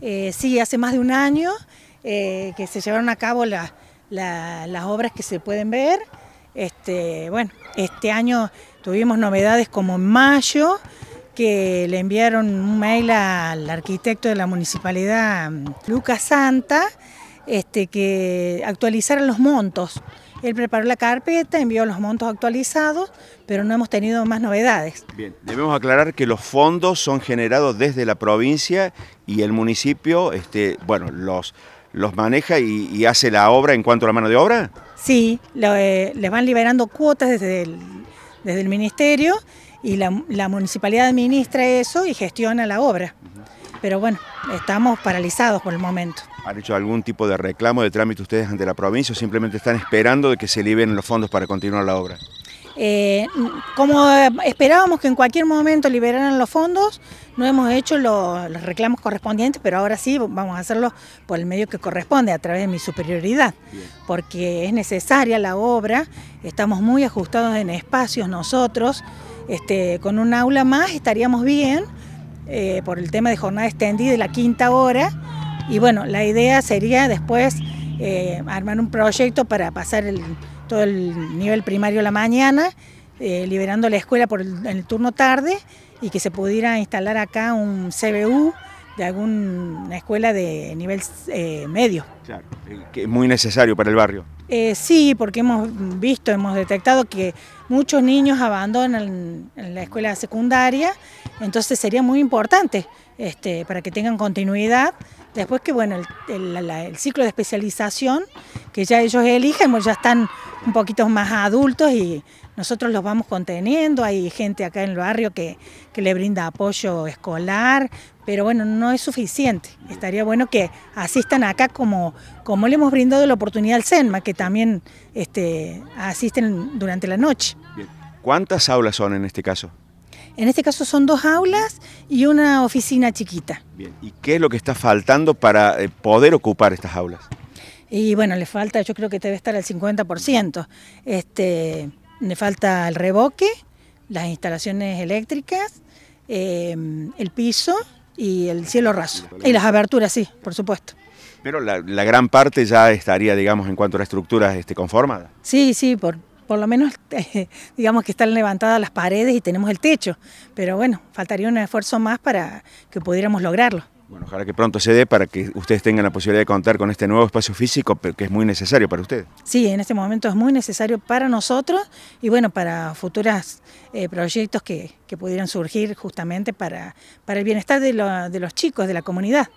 Eh, sí, hace más de un año eh, que se llevaron a cabo las obras que se pueden ver. Este, bueno, este año tuvimos novedades como en mayo, que le enviaron un mail al arquitecto de la municipalidad, mm, Lucas Santa, este, que actualizaran los montos. Él preparó la carpeta, envió los montos actualizados, pero no hemos tenido más novedades. Bien, debemos aclarar que los fondos son generados desde la provincia y el municipio, este, bueno, los, los maneja y, hace la obra en cuanto a la mano de obra. Sí, eh, les van liberando cuotas desde el, desde el ministerio y la municipalidad administra eso y gestiona la obra pero bueno, estamos paralizados por el momento. ¿Han hecho algún tipo de reclamo de trámite ustedes ante la provincia o simplemente están esperando de que se liberen los fondos para continuar la obra? Eh, como esperábamos que en cualquier momento liberaran los fondos, no hemos hecho los reclamos correspondientes, pero ahora sí vamos a hacerlo por el medio que corresponde, a través de mi superioridad, porque es necesaria la obra, estamos muy ajustados en espacios nosotros. Este, con un aula más estaríamos bien, eh, por el tema de jornada extendida y la quinta hora. Y bueno, la idea sería después eh, armar un proyecto para pasar todo el nivel primario la mañana, eh, liberando la escuela por el turno tarde y que se pudiera instalar acá un CBU de alguna escuela de nivel eh, medio. Claro, eh, que es muy necesario para el barrio. Eh, sí, porque hemos visto, hemos detectado que muchos niños abandonan la escuela secundaria, entonces sería muy importante este, para que tengan continuidad. Después que, bueno, el, el ciclo de especialización que ya ellos eligen, pues ya están un poquito más adultos y nosotros los vamos conteniendo. Hay gente acá en el barrio que, le brinda apoyo escolar, pero bueno, no es suficiente. Estaría bueno que asistan acá como, como le hemos brindado la oportunidad al CENMA, que también este, asisten durante la noche. ¿Cuántas aulas son en este caso? En este caso son dos aulas y una oficina chiquita. ¿y qué es lo que está faltando para eh, poder ocupar estas aulas? y bueno, le falta, yo creo que debe estar al 50%. Este, le falta el reboque, las instalaciones eléctricas, em, el piso y el cielo raso. Y las aberturas, sí, por supuesto. Pero la, gran parte ya estaría, digamos, en cuanto a la estructura este, conformada. Sí, sí, por, por lo menos digamos que están levantadas las paredes y tenemos el techo, pero bueno, faltaría un esfuerzo más para que pudiéramos lograrlo. Bueno, ojalá que pronto se dé para que ustedes tengan la posibilidad de contar con este nuevo espacio físico que es muy necesario para ustedes. Sí, en este momento es muy necesario para nosotros y bueno, para futuros eh, proyectos que, que, pudieran surgir justamente para, el bienestar de los chicos, de la comunidad.